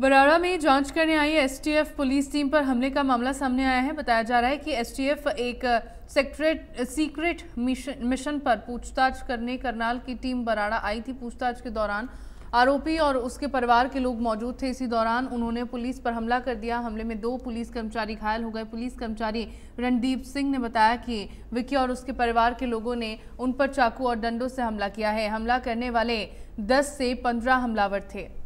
बराड़ा में जांच करने आई एसटीएफ पुलिस टीम पर हमले का मामला सामने आया है बताया जा रहा है कि एसटीएफ एक सेक्रेट सीक्रेट मिशन मिशन पर पूछताछ करने करनाल की टीम बराड़ा आई थी पूछताछ के दौरान आरोपी और उसके परिवार के लोग मौजूद थे इसी दौरान उन्होंने पुलिस पर हमला कर दिया हमले में दो पुलिस कर्मचारी घायल हो गए पुलिस कर्मचारी रणदीप सिंह ने बताया कि विकी और उसके परिवार के लोगों ने उन पर चाकू और डंडों से हमला किया है हमला करने वाले 10 से 15 हमलावर थे